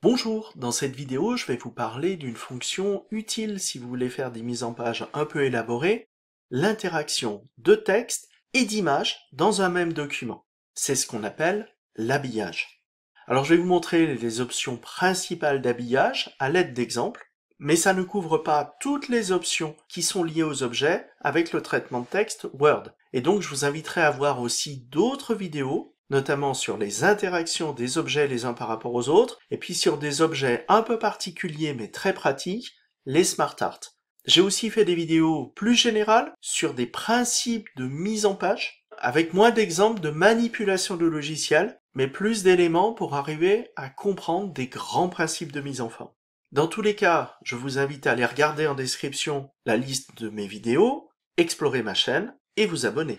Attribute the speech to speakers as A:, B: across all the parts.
A: Bonjour, dans cette vidéo je vais vous parler d'une fonction utile si vous voulez faire des mises en page un peu élaborées, l'interaction de texte et d'image dans un même document. C'est ce qu'on appelle l'habillage. Alors je vais vous montrer les options principales d'habillage à l'aide d'exemples, mais ça ne couvre pas toutes les options qui sont liées aux objets avec le traitement de texte Word. Et donc je vous inviterai à voir aussi d'autres vidéos notamment sur les interactions des objets les uns par rapport aux autres, et puis sur des objets un peu particuliers mais très pratiques, les smart art. J'ai aussi fait des vidéos plus générales sur des principes de mise en page, avec moins d'exemples de manipulation de logiciels, mais plus d'éléments pour arriver à comprendre des grands principes de mise en forme. Dans tous les cas, je vous invite à aller regarder en description la liste de mes vidéos, explorer ma chaîne et vous abonner.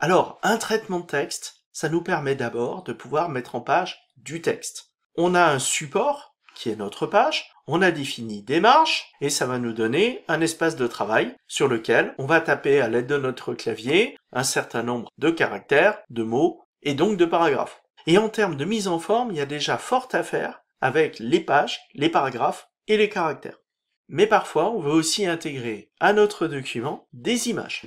A: Alors, un traitement de texte, ça nous permet d'abord de pouvoir mettre en page du texte. On a un support qui est notre page, on a défini des marches et ça va nous donner un espace de travail sur lequel on va taper à l'aide de notre clavier un certain nombre de caractères, de mots et donc de paragraphes. Et en termes de mise en forme, il y a déjà fort à faire avec les pages, les paragraphes et les caractères. Mais parfois, on veut aussi intégrer à notre document des images.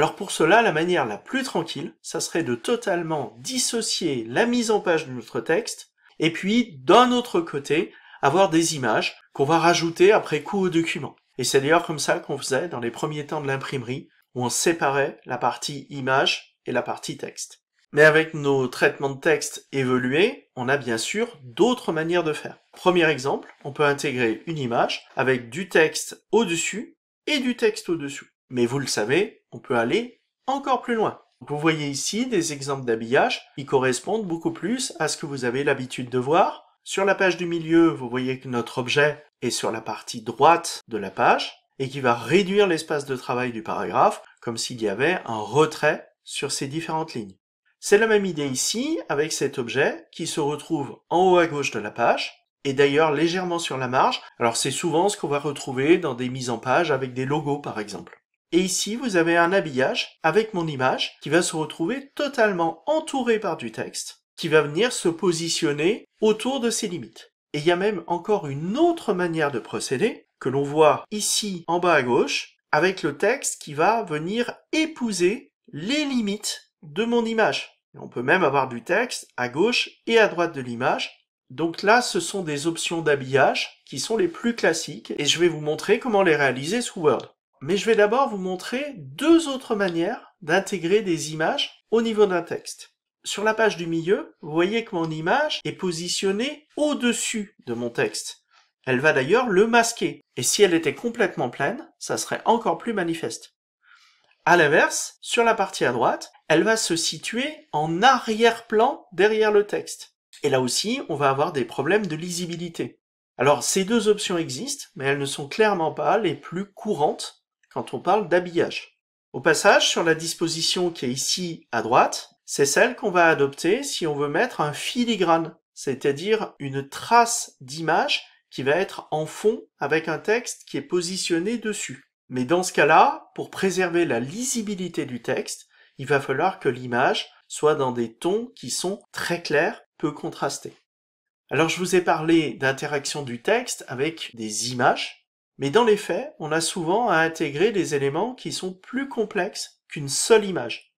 A: Alors pour cela, la manière la plus tranquille, ça serait de totalement dissocier la mise en page de notre texte, et puis d'un autre côté, avoir des images qu'on va rajouter après coup au document. Et c'est d'ailleurs comme ça qu'on faisait dans les premiers temps de l'imprimerie, où on séparait la partie image et la partie texte. Mais avec nos traitements de texte évolués, on a bien sûr d'autres manières de faire. Premier exemple, on peut intégrer une image avec du texte au-dessus et du texte au-dessous. Mais vous le savez, on peut aller encore plus loin. Vous voyez ici des exemples d'habillage qui correspondent beaucoup plus à ce que vous avez l'habitude de voir. Sur la page du milieu, vous voyez que notre objet est sur la partie droite de la page et qui va réduire l'espace de travail du paragraphe comme s'il y avait un retrait sur ces différentes lignes. C'est la même idée ici avec cet objet qui se retrouve en haut à gauche de la page et d'ailleurs légèrement sur la marge. Alors c'est souvent ce qu'on va retrouver dans des mises en page avec des logos par exemple. Et ici, vous avez un habillage avec mon image qui va se retrouver totalement entouré par du texte qui va venir se positionner autour de ses limites. Et il y a même encore une autre manière de procéder que l'on voit ici en bas à gauche avec le texte qui va venir épouser les limites de mon image. on peut même avoir du texte à gauche et à droite de l'image. Donc là, ce sont des options d'habillage qui sont les plus classiques et je vais vous montrer comment les réaliser sous Word. Mais je vais d'abord vous montrer deux autres manières d'intégrer des images au niveau d'un texte. Sur la page du milieu, vous voyez que mon image est positionnée au-dessus de mon texte. Elle va d'ailleurs le masquer. Et si elle était complètement pleine, ça serait encore plus manifeste. À l'inverse, sur la partie à droite, elle va se situer en arrière-plan derrière le texte. Et là aussi, on va avoir des problèmes de lisibilité. Alors ces deux options existent, mais elles ne sont clairement pas les plus courantes quand on parle d'habillage. Au passage, sur la disposition qui est ici à droite, c'est celle qu'on va adopter si on veut mettre un filigrane, c'est-à-dire une trace d'image qui va être en fond avec un texte qui est positionné dessus. Mais dans ce cas-là, pour préserver la lisibilité du texte, il va falloir que l'image soit dans des tons qui sont très clairs, peu contrastés. Alors je vous ai parlé d'interaction du texte avec des images, mais dans les faits, on a souvent à intégrer des éléments qui sont plus complexes qu'une seule image.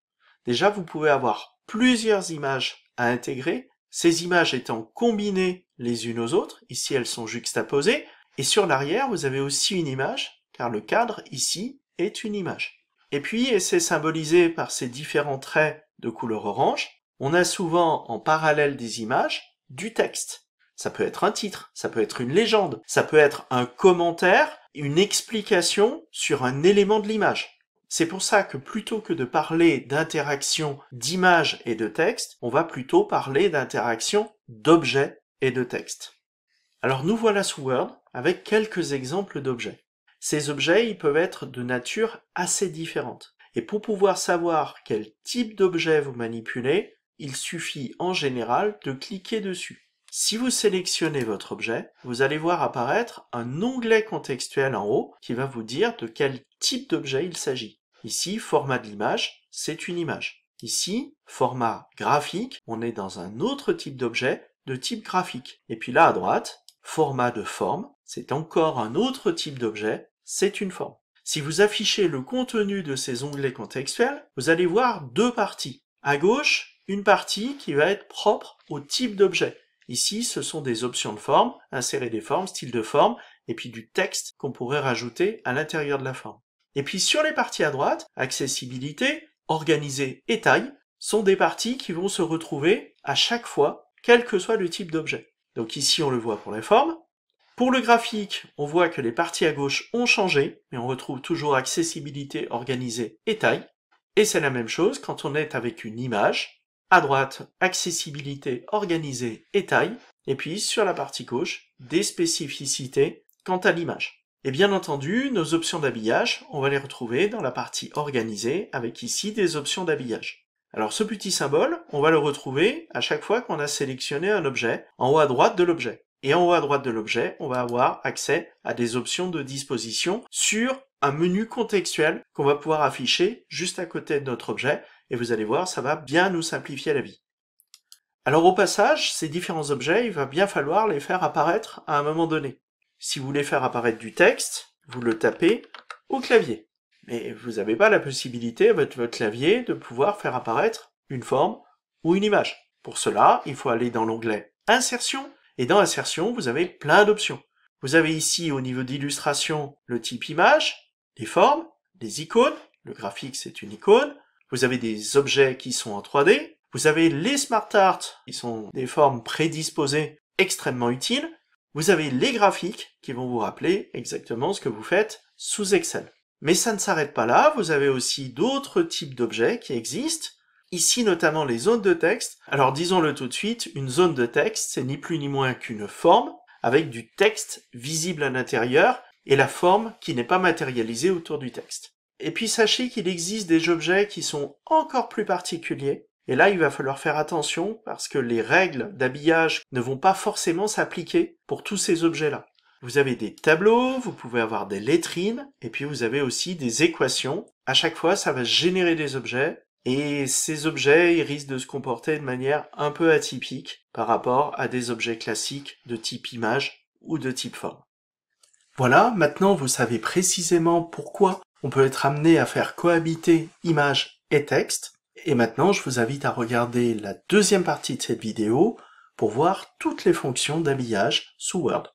A: Déjà, vous pouvez avoir plusieurs images à intégrer, ces images étant combinées les unes aux autres, ici elles sont juxtaposées, et sur l'arrière, vous avez aussi une image, car le cadre, ici, est une image. Et puis, et c'est symbolisé par ces différents traits de couleur orange, on a souvent en parallèle des images du texte. Ça peut être un titre, ça peut être une légende, ça peut être un commentaire, une explication sur un élément de l'image. C'est pour ça que plutôt que de parler d'interaction d'image et de texte, on va plutôt parler d'interaction d'objets et de texte. Alors nous voilà sous Word avec quelques exemples d'objets. Ces objets, ils peuvent être de nature assez différente. Et pour pouvoir savoir quel type d'objet vous manipulez, il suffit en général de cliquer dessus. Si vous sélectionnez votre objet, vous allez voir apparaître un onglet contextuel en haut qui va vous dire de quel type d'objet il s'agit. Ici, format de l'image, c'est une image. Ici, format graphique, on est dans un autre type d'objet de type graphique. Et puis là à droite, format de forme, c'est encore un autre type d'objet, c'est une forme. Si vous affichez le contenu de ces onglets contextuels, vous allez voir deux parties. À gauche, une partie qui va être propre au type d'objet. Ici, ce sont des options de forme, insérer des formes, style de forme, et puis du texte qu'on pourrait rajouter à l'intérieur de la forme. Et puis sur les parties à droite, accessibilité, Organiser » et taille, sont des parties qui vont se retrouver à chaque fois, quel que soit le type d'objet. Donc ici, on le voit pour les formes. Pour le graphique, on voit que les parties à gauche ont changé, mais on retrouve toujours accessibilité, Organisée et taille. Et c'est la même chose quand on est avec une image, à droite, accessibilité organisée et taille, et puis sur la partie gauche, des spécificités quant à l'image. Et bien entendu, nos options d'habillage, on va les retrouver dans la partie organisée, avec ici des options d'habillage. Alors ce petit symbole, on va le retrouver à chaque fois qu'on a sélectionné un objet, en haut à droite de l'objet. Et en haut à droite de l'objet, on va avoir accès à des options de disposition sur un menu contextuel qu'on va pouvoir afficher juste à côté de notre objet et vous allez voir, ça va bien nous simplifier la vie. Alors au passage, ces différents objets, il va bien falloir les faire apparaître à un moment donné. Si vous voulez faire apparaître du texte, vous le tapez au clavier. Mais vous n'avez pas la possibilité avec votre clavier de pouvoir faire apparaître une forme ou une image. Pour cela, il faut aller dans l'onglet Insertion, et dans Insertion, vous avez plein d'options. Vous avez ici au niveau d'illustration le type image, les formes, les icônes, le graphique c'est une icône, vous avez des objets qui sont en 3D, vous avez les smart qui sont des formes prédisposées extrêmement utiles, vous avez les graphiques qui vont vous rappeler exactement ce que vous faites sous Excel. Mais ça ne s'arrête pas là, vous avez aussi d'autres types d'objets qui existent, ici notamment les zones de texte. Alors disons-le tout de suite, une zone de texte, c'est ni plus ni moins qu'une forme, avec du texte visible à l'intérieur, et la forme qui n'est pas matérialisée autour du texte. Et puis sachez qu'il existe des objets qui sont encore plus particuliers. Et là, il va falloir faire attention parce que les règles d'habillage ne vont pas forcément s'appliquer pour tous ces objets-là. Vous avez des tableaux, vous pouvez avoir des lettrines, et puis vous avez aussi des équations. À chaque fois, ça va générer des objets, et ces objets, ils risquent de se comporter de manière un peu atypique par rapport à des objets classiques de type image ou de type forme. Voilà, maintenant vous savez précisément pourquoi on peut être amené à faire cohabiter images et texte. Et maintenant, je vous invite à regarder la deuxième partie de cette vidéo pour voir toutes les fonctions d'habillage sous Word.